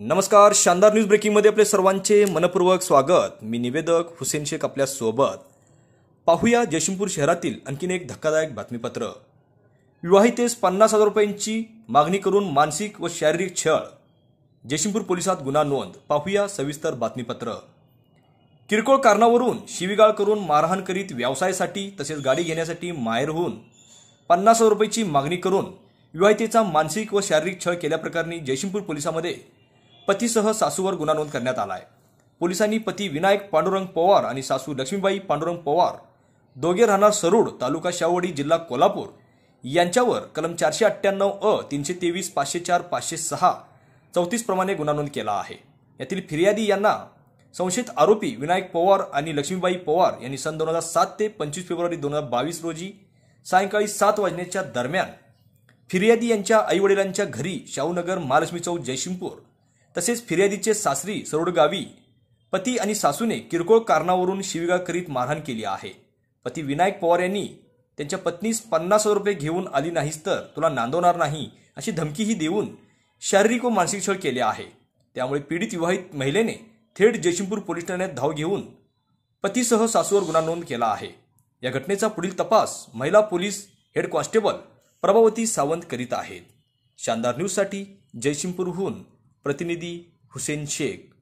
नमस्कार शानदार न्यूज ब्रेकिंगमध्ये आपले सर्वांचे मनपूर्वक स्वागत मी निवेदक हुसेन शेख आपल्या सोबत पाहूया जयशिमपूर शहरातील आणखीन एक धक्कादायक बातमीपत्र विवाहितेस पन्नास हजार रुपयांची मागणी करून मानसिक व शारीरिक छळ जयशिमपूर पोलिसात गुन्हा नोंद पाहूया सविस्तर बातमीपत्र किरकोळ कारणावरून शिवीगाळ करून मारहाण करीत व्यवसायासाठी तसेच गाडी घेण्यासाठी माहेर होऊन पन्नास हजार रुपयांची मागणी करून विवाहितेचा मानसिक व शारीरिक छळ केल्याप्रकरणी जयशिमपूर पोलिसामध्ये पतीसह सासूवर गुन्हा नोंद करण्यात आला आहे पोलिसांनी पती विनायक पांडुरंग पवार आणि सासू लक्ष्मीबाई पांडुरंग पवार दोघे राहणार सरूड तालुका शावडी जिल्हा कोल्हापूर यांच्यावर कलम चारशे अठ्ठ्याण्णव अ तीनशे तेवीस पाचशे चार पाचशे सहा चौतीस प्रमाणे गुन्हा नोंद केला आहे यातील फिर्यादी यांना संशयित आरोपी विनायक पवार आणि लक्ष्मीबाई पवार यांनी सन दोन हजार सात ते पंचवीस फेब्रुवारी दोन हजार बावीस रोजी सायंकाळी सात वाजण्याच्या दरम्यान फिर्यादी यांच्या आईवडिलांच्या घरी शाहूनगर महालक्ष्मी चौक जयसिंगपूर तसेच फिर्यादीचे सासरी सरोडगावी पती आणि सासूने किरकोळ कारणावरून शिवीगा करीत मारहाण केली आहे पती विनायक पवार यांनी त्यांच्या पत्नीस पन्नास हजार रुपये घेऊन आली नाहीस तर तुला नांदवणार नाही अशी धमकीही देऊन शारीरिक व मानसिक छळ केले आहे त्यामुळे पीडित विवाहित महिलेने थेट जयशिमपूर पोलीस ठाण्यात धाव घेऊन पतीसह सासूवर गुन्हा नोंद केला आहे या घटनेचा पुढील तपास महिला police head constable Prabhavati Sawant करीत आहेत शानदार न्यूजसाठी जयशिमपूरहून प्रतिनिधी हुसेन शेख